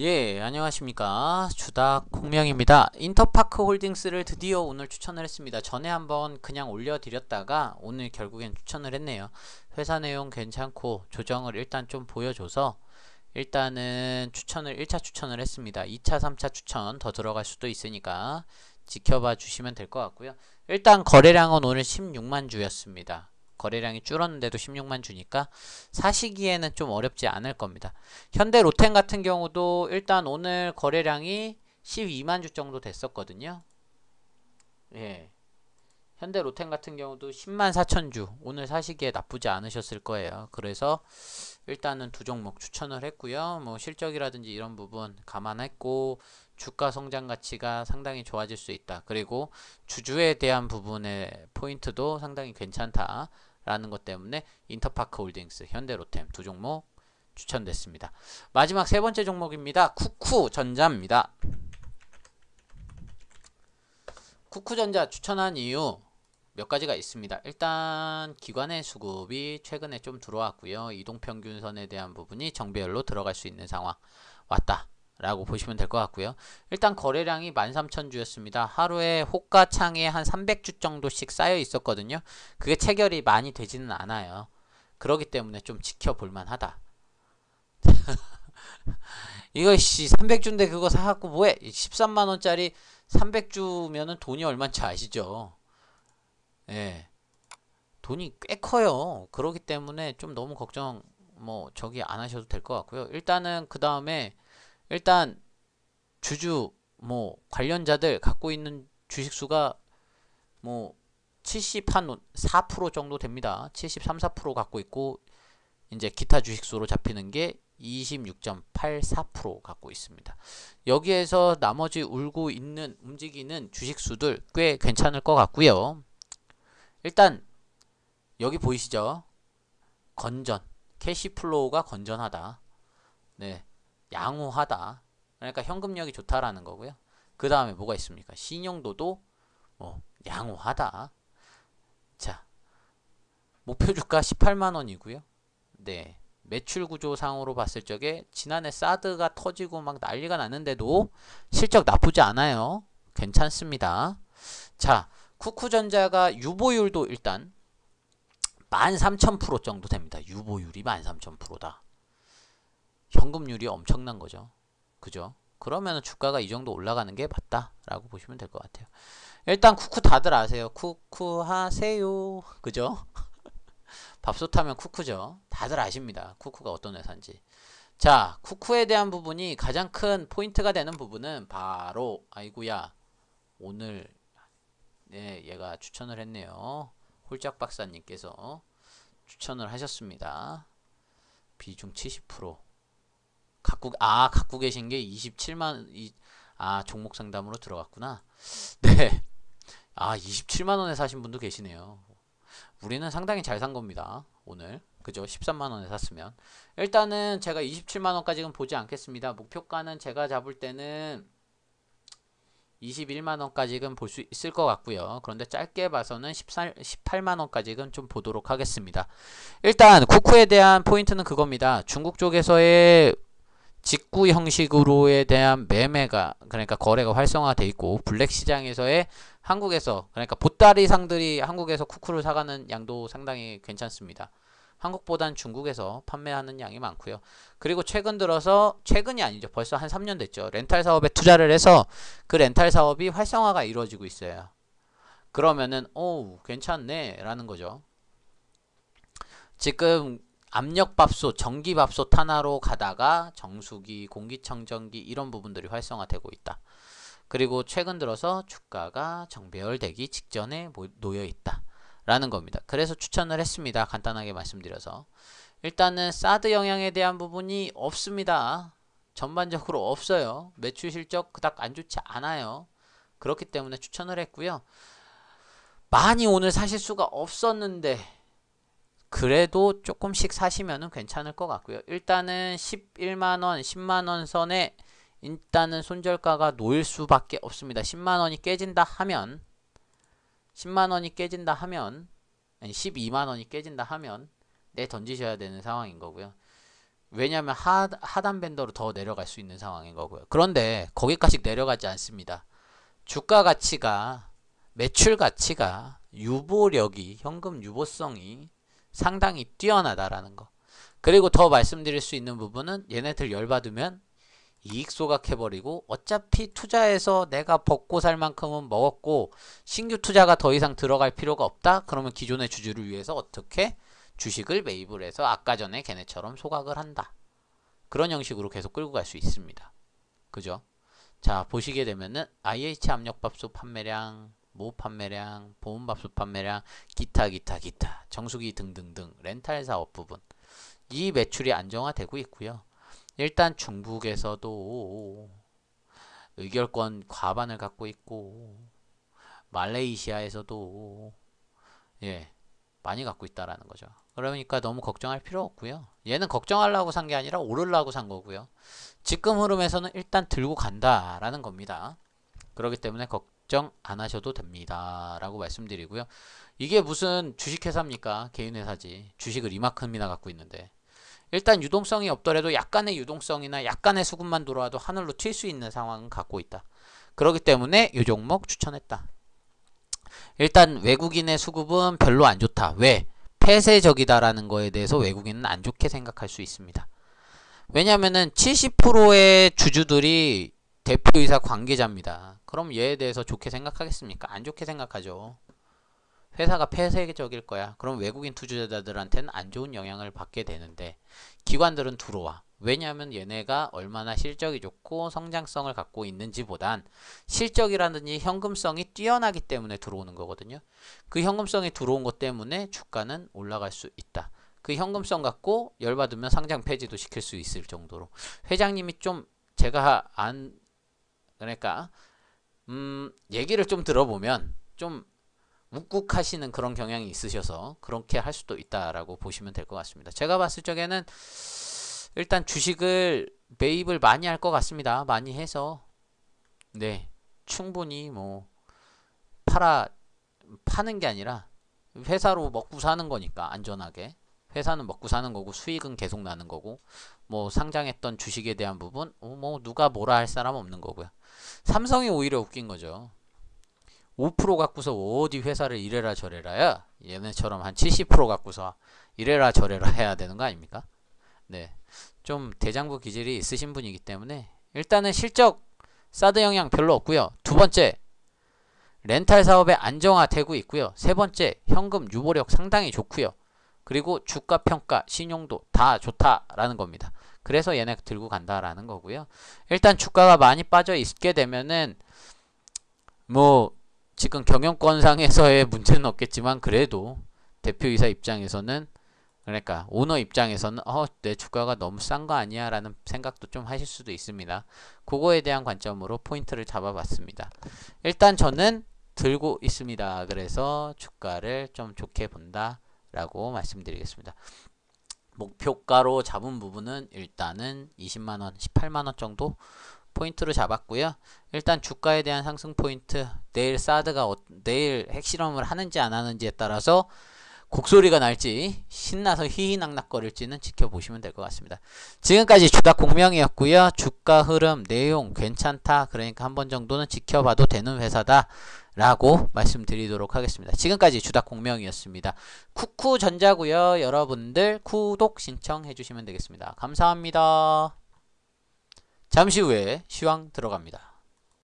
예 안녕하십니까 주닥 홍명입니다 인터파크 홀딩스를 드디어 오늘 추천을 했습니다 전에 한번 그냥 올려드렸다가 오늘 결국엔 추천을 했네요 회사 내용 괜찮고 조정을 일단 좀 보여줘서 일단은 추천을 1차 추천을 했습니다 2차 3차 추천 더 들어갈 수도 있으니까 지켜봐 주시면 될 것 같고요 일단 거래량은 오늘 16만 주였습니다 거래량이 줄었는데도 16만 주니까 사시기에는 좀 어렵지 않을 겁니다. 현대 로텐 같은 경우도 일단 오늘 거래량이 12만 주 정도 됐었거든요. 예. 현대 로텐 같은 경우도 10만 4천 주 오늘 사시기에 나쁘지 않으셨을 거예요. 그래서 일단은 두 종목 추천을 했고요. 뭐 실적이라든지 이런 부분 감안했고 주가 성장 가치가 상당히 좋아질 수 있다. 그리고 주주에 대한 부분의 포인트도 상당히 괜찮다. 라는 것 때문에 인터파크 홀딩스, 현대로템 두 종목 추천됐습니다. 마지막 세 번째 종목입니다. 쿠쿠전자입니다. 쿠쿠전자 추천한 이유 몇 가지가 있습니다. 일단 기관의 수급이 최근에 좀 들어왔고요. 이동평균선에 대한 부분이 정배열로 들어갈 수 있는 상황 왔다. 라고 보시면 될 것 같고요 일단 거래량이 13,000주였습니다 하루에 호가 창에 한 300주 정도씩 쌓여 있었거든요 그게 체결이 많이 되지는 않아요 그러기 때문에 좀 지켜볼 만하다 이거 씨 300주인데 그거 사갖고 뭐해 13만원짜리 300주면은 돈이 얼만지 아시죠 예 돈이 꽤 커요 그러기 때문에 좀 너무 걱정 뭐 저기 안 하셔도 될 것 같고요 일단은 그 다음에 일단 주주 뭐 관련자들 갖고 있는 주식수가 뭐 70한 4% 정도 됩니다. 73, 4% 갖고 있고 이제 기타 주식수로 잡히는 게 26.84% 갖고 있습니다. 여기에서 나머지 울고 있는 움직이는 주식수들 꽤 괜찮을 것 같고요. 일단 여기 보이시죠? 건전, 캐시플로우가 건전하다. 네, 양호하다. 그러니까 현금력이 좋다라는 거고요. 그 다음에 뭐가 있습니까? 신용도도 뭐 양호하다. 자, 목표 주가 18만 원이고요. 네, 매출 구조상으로 봤을 적에 지난해 사드가 터지고 막 난리가 났는데도 실적 나쁘지 않아요. 괜찮습니다. 자, 쿠쿠전자가 유보율도 일단 13,000% 정도 됩니다. 유보율이 13,000%다. 현금률이 엄청난 거죠. 그죠? 그러면 주가가 이 정도 올라가는 게 맞다라고 보시면 될 것 같아요. 일단 쿠쿠 다들 아세요. 쿠쿠 하세요. 그죠? 밥솥 하면 쿠쿠죠. 다들 아십니다. 쿠쿠가 어떤 회사인지. 자, 쿠쿠에 대한 부분이 가장 큰 포인트가 되는 부분은 바로 아이구야 오늘 네, 얘가 추천을 했네요. 홀짝 박사님께서 추천을 하셨습니다. 비중 70% 갖고 아 갖고 계신 게 27만 이, 아 종목 상담으로 들어갔구나. 네. 아 27만 원에 사신 분도 계시네요. 우리는 상당히 잘 산 겁니다. 오늘. 그죠? 13만원에 샀으면 일단은 제가 27만원까지는 보지 않겠습니다. 목표가는 제가 잡을 때는 21만원까지는 볼 수 있을 것 같고요. 그런데 짧게 봐서는 14, 18만원까지는 좀 보도록 하겠습니다. 일단 쿠쿠에 대한 포인트는 그겁니다. 중국 쪽에서의 직구 형식으로에 대한 매매가 그러니까 거래가 활성화돼 있고 블랙 시장에서의 한국에서 그러니까 보따리 상들이 한국에서 쿠쿠를 사가는 양도 상당히 괜찮습니다. 한국보단 중국에서 판매하는 양이 많고요. 그리고 최근 들어서 최근이 아니죠. 벌써 한 3년 됐죠. 렌탈 사업에 투자를 해서 그 렌탈 사업이 활성화가 이루어지고 있어요. 그러면은 오 괜찮네 라는 거죠. 지금 압력밥솥, 전기밥솥 하나로 가다가 정수기, 공기청정기 이런 부분들이 활성화되고 있다. 그리고 최근 들어서 주가가 정배열되기 직전에 놓여 있다. 라는 겁니다. 그래서 추천을 했습니다. 간단하게 말씀드려서. 일단은 사드 영향에 대한 부분이 없습니다. 전반적으로 없어요. 매출 실적 그닥 안 좋지 않아요. 그렇기 때문에 추천을 했고요. 많이 오늘 사실 수가 없었는데 그래도 조금씩 사시면 괜찮을 것 같고요. 일단은 11만원, 10만원 선에 일단은 손절가가 놓일 수밖에 없습니다. 10만원이 깨진다 하면 10만원이 깨진다 하면 12만원이 깨진다 하면 내 던지셔야 되는 상황인 거고요. 왜냐하면 하, 하단 밴더로 더 내려갈 수 있는 상황인 거고요. 그런데 거기까지 내려가지 않습니다. 주가 가치가 매출 가치가 유보력이 현금 유보성이 상당히 뛰어나다라는 거. 그리고 더 말씀드릴 수 있는 부분은 얘네들 열받으면 이익 소각해버리고 어차피 투자해서 내가 벗고 살 만큼은 먹었고 신규 투자가 더 이상 들어갈 필요가 없다? 그러면 기존의 주주를 위해서 어떻게 주식을 매입을 해서 아까 전에 걔네처럼 소각을 한다. 그런 형식으로 계속 끌고 갈 수 있습니다. 그죠? 자 보시게 되면은 IH 압력밥솥 판매량 모 판매량, 보온밥솥 판매량, 기타 기타 기타, 정수기 등등등 렌탈 사업 부분 이 매출이 안정화되고 있고요. 일단 중국에서도 의결권 과반을 갖고 있고 말레이시아에서도 예 많이 갖고 있다라는 거죠. 그러니까 너무 걱정할 필요 없고요. 얘는 걱정하려고 산 게 아니라 오르려고 산 거고요. 지금 흐름에서는 일단 들고 간다라는 겁니다. 그렇기 때문에 걱 걱정 안 하셔도 됩니다 라고 말씀드리고요 이게 무슨 주식회사입니까 개인회사지 주식을 이만큼이나 갖고 있는데 일단 유동성이 없더라도 약간의 유동성이나 약간의 수급만 들어와도 하늘로 튈 수 있는 상황은 갖고 있다 그렇기 때문에 이 종목 추천했다 일단 외국인의 수급은 별로 안 좋다 왜? 폐쇄적이다라는 거에 대해서 외국인은 안 좋게 생각할 수 있습니다 왜냐하면 70%의 주주들이 대표이사 관계자입니다. 그럼 얘에 대해서 좋게 생각하겠습니까? 안 좋게 생각하죠. 회사가 폐쇄적일 거야. 그럼 외국인 투자자들한테는 안 좋은 영향을 받게 되는데 기관들은 들어와. 왜냐하면 얘네가 얼마나 실적이 좋고 성장성을 갖고 있는지 보단 실적이라든지 현금성이 뛰어나기 때문에 들어오는 거거든요. 그 현금성이 들어온 것 때문에 주가는 올라갈 수 있다. 그 현금성 갖고 열받으면 상장 폐지도 시킬 수 있을 정도로 회장님이 좀 제가 안 그러니까 음 얘기를 좀 들어보면 좀 묵묵하시는 그런 경향이 있으셔서 그렇게 할 수도 있다라고 보시면 될 것 같습니다. 제가 봤을 적에는 일단 주식을 매입을 많이 할 것 같습니다. 많이 해서 네 충분히 뭐 팔아 파는 게 아니라 회사로 먹고 사는 거니까 안전하게 회사는 먹고 사는 거고 수익은 계속 나는 거고 뭐 상장했던 주식에 대한 부분 어, 뭐 누가 뭐라 할 사람 없는 거고요. 삼성이 오히려 웃긴 거죠. 5% 갖고서 어디 회사를 이래라 저래라야 얘네처럼 한 70% 갖고서 이래라 저래라 해야 되는 거 아닙니까? 네. 좀 대장부 기질이 있으신 분이기 때문에 일단은 실적 사드 영향 별로 없고요. 두 번째 렌탈 사업에 안정화 되고 있고요. 세 번째 현금 유보력 상당히 좋고요. 그리고 주가 평가 신용도 다 좋다라는 겁니다 그래서 얘네 들고 간다라는 거고요 일단 주가가 많이 빠져 있게 되면은 뭐 지금 경영권상에서의 문제는 없겠지만 그래도 대표이사 입장에서는 그러니까 오너 입장에서는 어내 주가가 너무 싼 거 아니야 라는 생각도 좀 하실 수도 있습니다 그거에 대한 관점으로 포인트를 잡아봤습니다 일단 저는 들고 있습니다 그래서 주가를 좀 좋게 본다 라고 말씀드리겠습니다. 목표가로 잡은 부분은 일단은 20만원, 18만원 정도 포인트로 잡았고요. 일단 주가에 대한 상승 포인트 내일 사드가 어, 내일 핵실험을 하는지 안 하는지에 따라서 곡소리가 날지 신나서 희희낙낙거릴지는 지켜보시면 될 것 같습니다. 지금까지 주다 공명이었고요. 주가 흐름, 내용 괜찮다. 그러니까 한 번 정도는 지켜봐도 되는 회사다. 라고 말씀드리도록 하겠습니다. 지금까지 주다 공명이었습니다. 쿠쿠전자고요. 여러분들 구독 신청해 주시면 되겠습니다. 감사합니다. 잠시 후에 시황 들어갑니다.